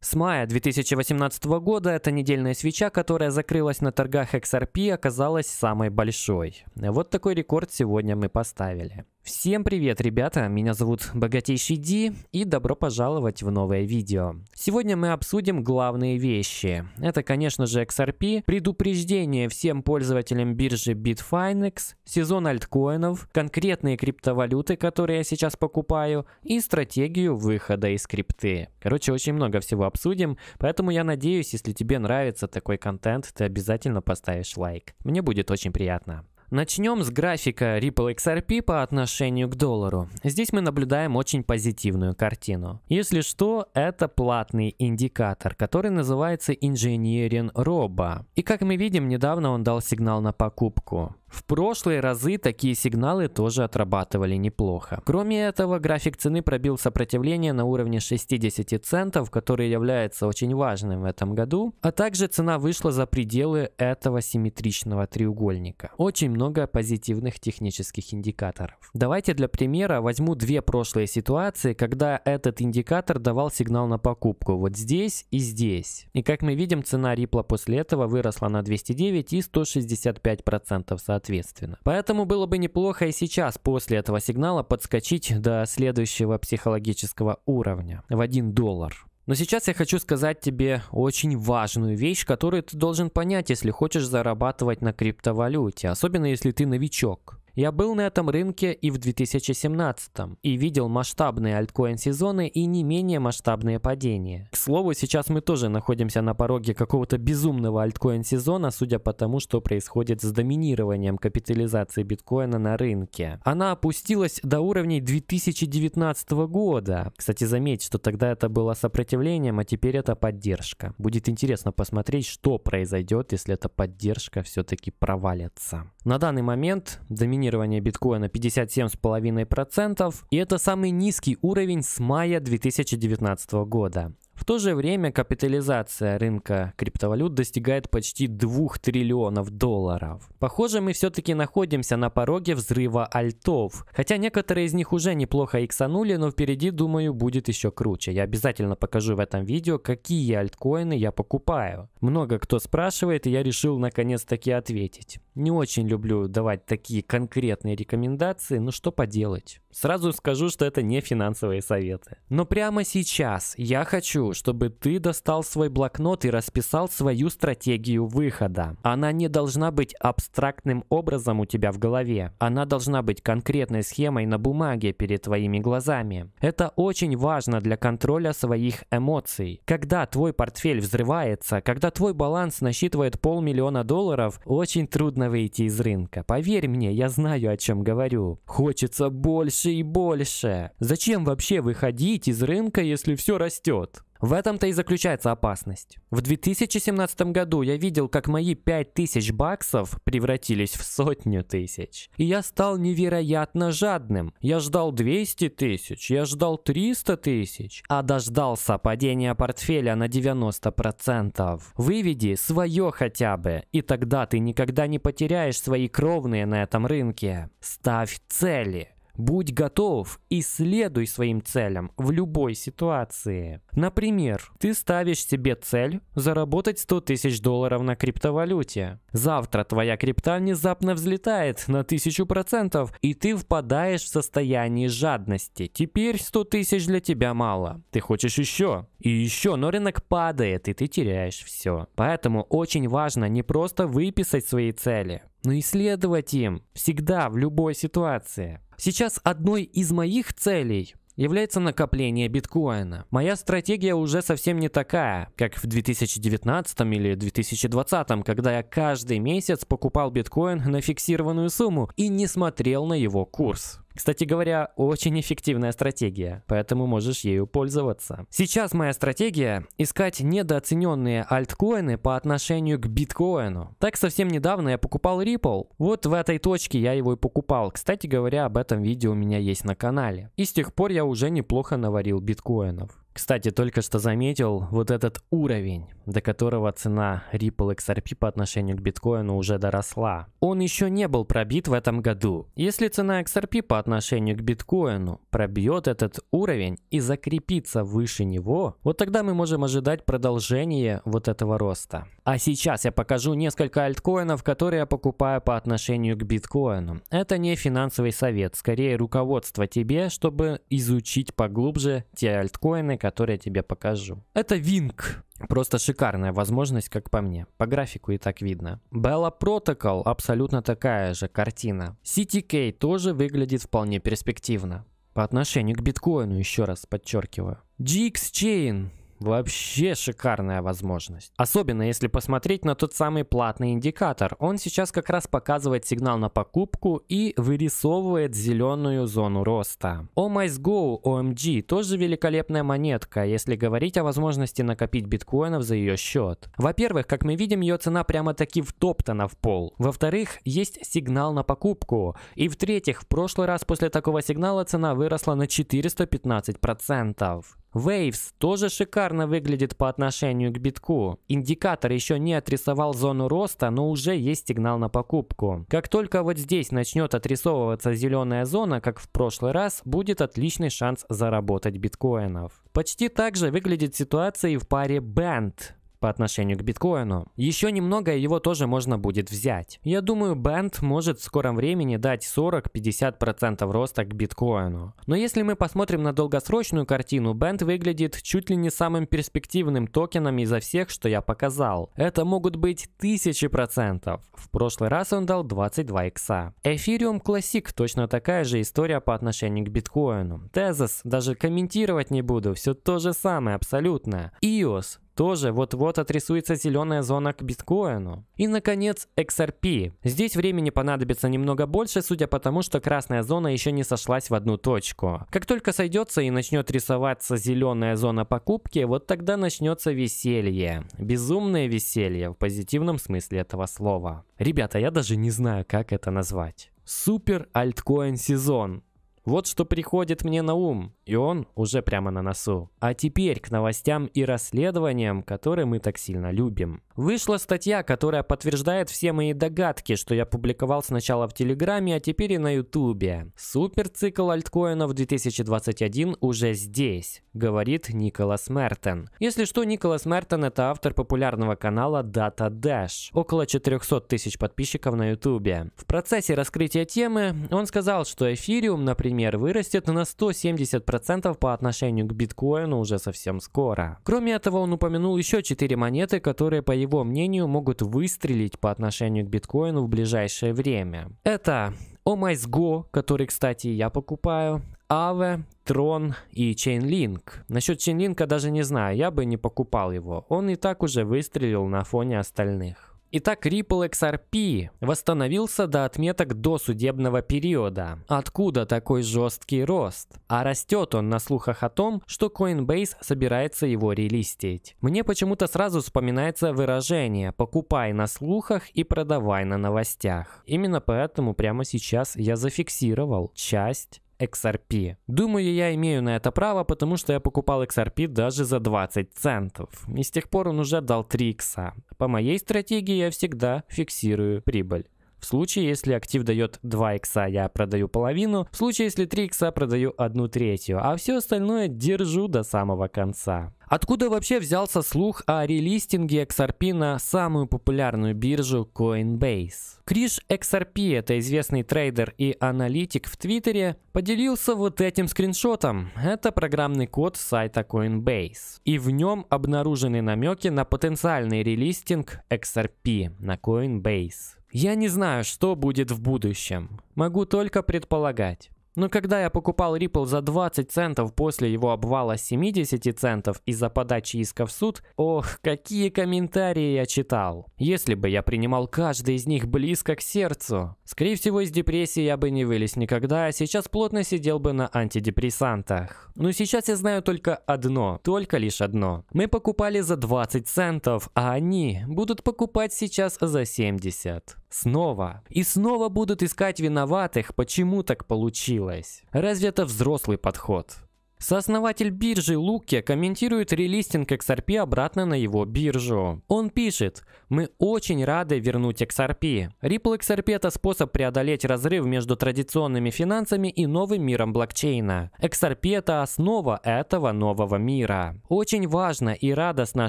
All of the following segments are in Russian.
С мая 2018 года эта недельная свеча, которая закрылась на торгах XRP, оказалась самой большой. Вот такой рекорд сегодня мы поставили. Всем привет, ребята! Меня зовут Богатейший Ди, и добро пожаловать в новое видео. Сегодня мы обсудим главные вещи. Это, конечно же, XRP, предупреждение всем пользователям биржи Bitfinex, сезон альткоинов, конкретные криптовалюты, которые я сейчас покупаю, и стратегию выхода из крипты. Короче, очень много всего обсудим, поэтому я надеюсь, если тебе нравится такой контент, ты обязательно поставишь лайк. Мне будет очень приятно. Начнем с графика Ripple XRP по отношению к доллару. Здесь мы наблюдаем очень позитивную картину. Если что, это платный индикатор, который называется Engineering Robo. И как мы видим, недавно он дал сигнал на покупку. В прошлые разы такие сигналы тоже отрабатывали неплохо. Кроме этого, график цены пробил сопротивление на уровне 60 центов, который является очень важным в этом году, а также цена вышла за пределы этого симметричного треугольника. Очень много позитивных технических индикаторов. Давайте для примера возьму две прошлые ситуации, когда этот индикатор давал сигнал на покупку вот здесь и здесь. И как мы видим, цена Ripple после этого выросла на 209 и 165% соответственно соответственно. Поэтому было бы неплохо и сейчас после этого сигнала подскочить до следующего психологического уровня в 1 доллар. Но сейчас я хочу сказать тебе очень важную вещь, которую ты должен понять, если хочешь зарабатывать на криптовалюте, особенно если ты новичок. Я был на этом рынке и в 2017 и видел масштабные альткоин-сезоны и не менее масштабные падения. К слову, сейчас мы тоже находимся на пороге какого-то безумного альткоин-сезона, судя по тому, что происходит с доминированием капитализации биткоина на рынке. Она опустилась до уровней 2019 года. Кстати, заметь, что тогда это было сопротивлением, а теперь это поддержка. Будет интересно посмотреть, что произойдет, если эта поддержка все-таки провалится. На данный момент доминирует функционирования биткоина 57,5%, и это самый низкий уровень с мая 2019 года. В то же время капитализация рынка криптовалют достигает почти 2 триллионов долларов. Похоже, мы все-таки находимся на пороге взрыва альтов. Хотя некоторые из них уже неплохо иксанули, но впереди, думаю, будет еще круче. Я обязательно покажу в этом видео, какие альткоины я покупаю. Много кто спрашивает, и я решил наконец-таки ответить. Не очень люблю давать такие конкретные рекомендации, но что поделать. Сразу скажу, что это не финансовые советы. Но прямо сейчас я хочу чтобы ты достал свой блокнот и расписал свою стратегию выхода. Она не должна быть абстрактным образом у тебя в голове. Она должна быть конкретной схемой на бумаге перед твоими глазами. Это очень важно для контроля своих эмоций. Когда твой портфель взрывается, когда твой баланс насчитывает полмиллиона долларов, очень трудно выйти из рынка. Поверь мне, я знаю, о чем говорю. Хочется больше и больше. Зачем вообще выходить из рынка, если все растет? В этом-то и заключается опасность. В 2017 году я видел, как мои 5000 баксов превратились в сотню тысяч. И я стал невероятно жадным. Я ждал 200 тысяч, я ждал 300 тысяч, а дождался падения портфеля на 90%. Выведи свое хотя бы, и тогда ты никогда не потеряешь свои кровные на этом рынке. Ставь цели. Будь готов и следуй своим целям в любой ситуации. Например, ты ставишь себе цель заработать 100 тысяч долларов на криптовалюте. Завтра твоя крипта внезапно взлетает на 1000% и ты впадаешь в состояние жадности. Теперь 100 тысяч для тебя мало. Ты хочешь еще и еще, но рынок падает и ты теряешь все. Поэтому очень важно не просто выписать свои цели, но и следовать им всегда в любой ситуации. Сейчас одной из моих целей является накопление биткоина. Моя стратегия уже совсем не такая, как в 2019 или 2020, когда я каждый месяц покупал биткоин на фиксированную сумму и не смотрел на его курс. Кстати говоря, очень эффективная стратегия, поэтому можешь ею пользоваться. Сейчас моя стратегия – искать недооцененные альткоины по отношению к биткоину. Так совсем недавно я покупал Ripple. Вот в этой точке я его и покупал. Кстати говоря, об этом видео у меня есть на канале. И с тех пор я уже неплохо наварил биткоинов. Кстати, только что заметил вот этот уровень, до которого цена Ripple XRP по отношению к биткоину уже доросла. Он еще не был пробит в этом году. Если цена XRP по отношению к биткоину пробьет этот уровень и закрепится выше него, вот тогда мы можем ожидать продолжения вот этого роста. А сейчас я покажу несколько альткоинов, которые я покупаю по отношению к биткоину. Это не финансовый совет, скорее руководство тебе, чтобы изучить поглубже те альткоины, которые который я тебе покажу. Это Винг. Просто шикарная возможность, как по мне. По графику и так видно. Bella Protocol абсолютно такая же картина. CTK тоже выглядит вполне перспективно. По отношению к биткоину, еще раз подчеркиваю. GX Chain Вообще шикарная возможность. Особенно если посмотреть на тот самый платный индикатор. Он сейчас как раз показывает сигнал на покупку и вырисовывает зеленую зону роста. OMICE OMG эм тоже великолепная монетка, если говорить о возможности накопить биткоинов за ее счет. Во-первых, как мы видим, ее цена прямо-таки втоптана в пол. Во-вторых, есть сигнал на покупку. И в-третьих, в прошлый раз после такого сигнала цена выросла на 415%. Waves тоже шикарно выглядит по отношению к битку. Индикатор еще не отрисовал зону роста, но уже есть сигнал на покупку. Как только вот здесь начнет отрисовываться зеленая зона, как в прошлый раз, будет отличный шанс заработать биткоинов. Почти так же выглядит ситуация и в паре Band по отношению к биткоину. Еще немного его тоже можно будет взять. Я думаю, бенд может в скором времени дать 40-50% роста к биткоину. Но если мы посмотрим на долгосрочную картину, бенд выглядит чуть ли не самым перспективным токеном изо всех, что я показал. Это могут быть тысячи процентов. В прошлый раз он дал 22 икса. Эфириум Классик точно такая же история по отношению к биткоину. Тезос даже комментировать не буду, все то же самое абсолютно. EOS тоже вот-вот отрисуется зеленая зона к биткоину. И, наконец, XRP. Здесь времени понадобится немного больше, судя по тому, что красная зона еще не сошлась в одну точку. Как только сойдется и начнет рисоваться зеленая зона покупки, вот тогда начнется веселье. Безумное веселье в позитивном смысле этого слова. Ребята, я даже не знаю, как это назвать. Супер альткоин сезон. Вот что приходит мне на ум, и он уже прямо на носу. А теперь к новостям и расследованиям, которые мы так сильно любим. Вышла статья, которая подтверждает все мои догадки, что я публиковал сначала в Телеграме, а теперь и на Ютубе. Суперцикл альткоинов 2021 уже здесь, говорит Николас Мертен. Если что, Николас Мертен это автор популярного канала Data Dash, около 400 тысяч подписчиков на Ютубе. В процессе раскрытия темы он сказал, что эфириум, например, вырастет на 170% по отношению к биткоину уже совсем скоро. Кроме этого, он упомянул еще 4 монеты, которые появились его мнению, могут выстрелить по отношению к биткоину в ближайшее время. Это OMISGO, который, кстати, я покупаю, Aave, Tron и Chainlink. Насчет Chainlink даже не знаю, я бы не покупал его. Он и так уже выстрелил на фоне остальных. Итак, Ripple XRP восстановился до отметок досудебного периода. Откуда такой жесткий рост? А растет он на слухах о том, что Coinbase собирается его релистить. Мне почему-то сразу вспоминается выражение «покупай на слухах и продавай на новостях». Именно поэтому прямо сейчас я зафиксировал часть XRP. Думаю, я имею на это право, потому что я покупал XRP даже за 20 центов. И с тех пор он уже дал 3 икса. По моей стратегии я всегда фиксирую прибыль. В случае, если актив дает 2 икса, я продаю половину. В случае, если 3 икса, продаю 1 третью. А все остальное держу до самого конца. Откуда вообще взялся слух о релистинге XRP на самую популярную биржу Coinbase? Криш XRP, это известный трейдер и аналитик в Твиттере, поделился вот этим скриншотом. Это программный код сайта Coinbase. И в нем обнаружены намеки на потенциальный релистинг XRP на Coinbase. Я не знаю, что будет в будущем. Могу только предполагать. Но когда я покупал Ripple за 20 центов после его обвала 70 центов из-за подачи иска в суд, ох, какие комментарии я читал. Если бы я принимал каждый из них близко к сердцу. Скорее всего, из депрессии я бы не вылез никогда, а сейчас плотно сидел бы на антидепрессантах. Но сейчас я знаю только одно, только лишь одно. Мы покупали за 20 центов, а они будут покупать сейчас за 70. Снова. И снова будут искать виноватых, почему так получилось. Разве это взрослый подход? Сооснователь биржи Лукке комментирует релистинг XRP обратно на его биржу. Он пишет, мы очень рады вернуть XRP. Ripple XRP это способ преодолеть разрыв между традиционными финансами и новым миром блокчейна. XRP это основа этого нового мира. Очень важно и радостно,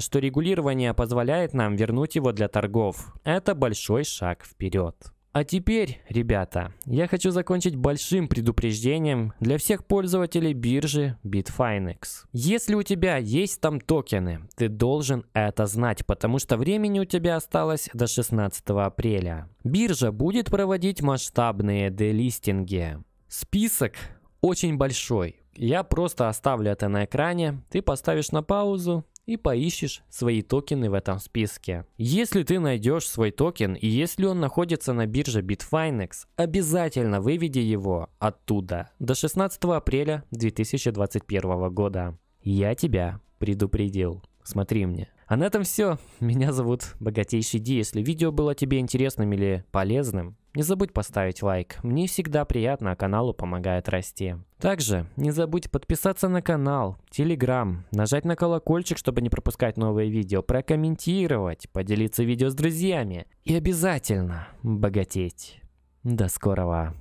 что регулирование позволяет нам вернуть его для торгов. Это большой шаг вперед. А теперь, ребята, я хочу закончить большим предупреждением для всех пользователей биржи Bitfinex. Если у тебя есть там токены, ты должен это знать, потому что времени у тебя осталось до 16 апреля. Биржа будет проводить масштабные делистинги. Список очень большой. Я просто оставлю это на экране, ты поставишь на паузу и поищешь свои токены в этом списке. Если ты найдешь свой токен и если он находится на бирже Bitfinex, обязательно выведи его оттуда до 16 апреля 2021 года. Я тебя предупредил. Смотри мне. А на этом все. Меня зовут Богатейший Ди. Если видео было тебе интересным или полезным, не забудь поставить лайк. Мне всегда приятно, а каналу помогает расти. Также не забудь подписаться на канал, телеграм, нажать на колокольчик, чтобы не пропускать новые видео, прокомментировать, поделиться видео с друзьями и обязательно богатеть. До скорого!